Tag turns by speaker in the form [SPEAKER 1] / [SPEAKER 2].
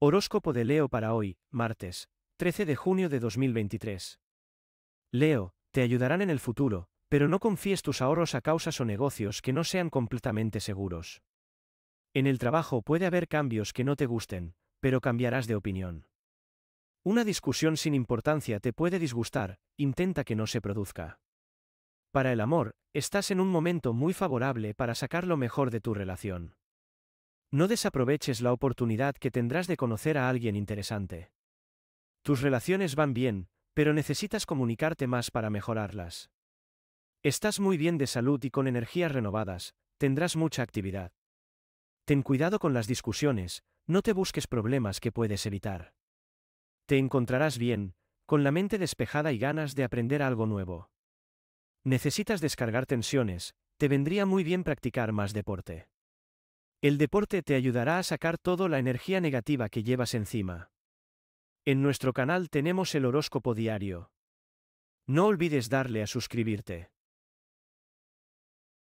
[SPEAKER 1] Horóscopo de Leo para hoy, martes, 13 de junio de 2023. Leo, te ayudarán en el futuro, pero no confíes tus ahorros a causas o negocios que no sean completamente seguros. En el trabajo puede haber cambios que no te gusten, pero cambiarás de opinión. Una discusión sin importancia te puede disgustar, intenta que no se produzca. Para el amor, estás en un momento muy favorable para sacar lo mejor de tu relación. No desaproveches la oportunidad que tendrás de conocer a alguien interesante. Tus relaciones van bien, pero necesitas comunicarte más para mejorarlas. Estás muy bien de salud y con energías renovadas, tendrás mucha actividad. Ten cuidado con las discusiones, no te busques problemas que puedes evitar. Te encontrarás bien, con la mente despejada y ganas de aprender algo nuevo. Necesitas descargar tensiones, te vendría muy bien practicar más deporte. El deporte te ayudará a sacar toda la energía negativa que llevas encima. En nuestro canal tenemos el horóscopo diario. No olvides darle a suscribirte.